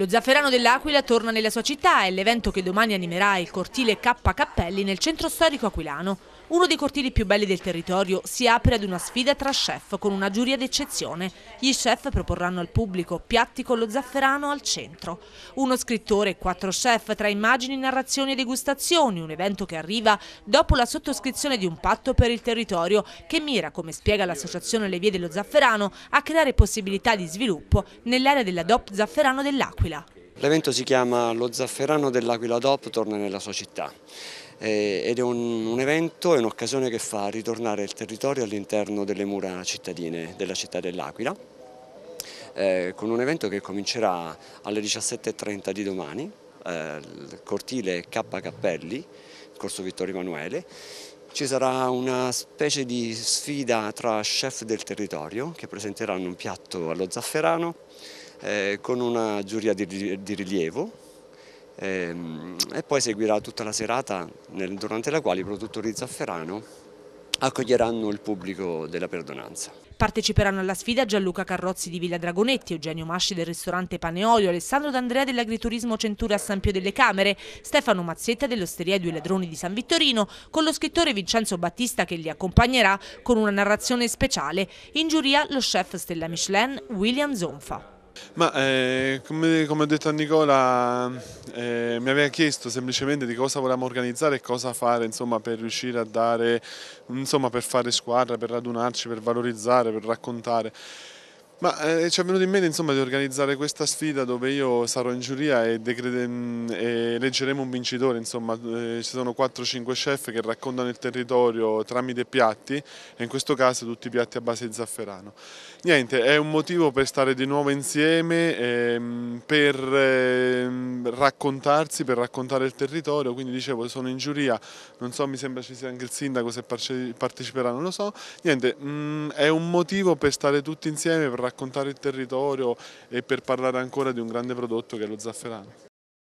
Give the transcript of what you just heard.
Lo Zafferano dell'Aquila torna nella sua città e l'evento che domani animerà il cortile K Cappelli nel centro storico aquilano. Uno dei cortili più belli del territorio si apre ad una sfida tra chef con una giuria d'eccezione. Gli chef proporranno al pubblico piatti con lo zafferano al centro. Uno scrittore e quattro chef tra immagini, narrazioni e degustazioni, un evento che arriva dopo la sottoscrizione di un patto per il territorio che mira, come spiega l'associazione Le Vie dello Zafferano, a creare possibilità di sviluppo nell'area della DOP Zafferano dell'Aquila. L'evento si chiama Lo Zafferano dell'Aquila DOP torna nella sua città eh, ed è un, un evento, è un'occasione che fa ritornare il territorio all'interno delle mura cittadine della città dell'Aquila eh, con un evento che comincerà alle 17.30 di domani eh, cortile K Cappelli, corso Vittorio Emanuele ci sarà una specie di sfida tra chef del territorio che presenteranno un piatto allo zafferano eh, con una giuria di, di rilievo eh, e poi seguirà tutta la serata nel, durante la quale i produttori zafferano accoglieranno il pubblico della perdonanza. Parteciperanno alla sfida Gianluca Carrozzi di Villa Dragonetti, Eugenio Masci del ristorante Paneolio, Alessandro D'Andrea dell'agriturismo Centura a San Pio delle Camere, Stefano Mazzetta dell'Osteria Due Ladroni di San Vittorino, con lo scrittore Vincenzo Battista che li accompagnerà con una narrazione speciale. In giuria lo chef Stella Michelin William Zonfa. Ma eh, come, come, ho detto a Nicola, eh, mi aveva chiesto semplicemente di cosa volevamo organizzare e cosa fare insomma, per riuscire a dare, insomma, per fare squadra, per radunarci, per valorizzare, per raccontare. Ma eh, ci è venuto in mente insomma, di organizzare questa sfida dove io sarò in giuria e, mm, e leggeremo un vincitore, insomma, eh, ci sono 4-5 chef che raccontano il territorio tramite piatti e in questo caso tutti i piatti a base di zafferano. Niente, è un motivo per stare di nuovo insieme, ehm, per ehm, raccontarsi, per raccontare il territorio, quindi dicevo sono in giuria, non so mi sembra ci sia anche il sindaco se parteciperà, non lo so, niente, mh, mm, è un motivo per stare tutti insieme, per raccontare raccontare il territorio e per parlare ancora di un grande prodotto che è lo zafferano.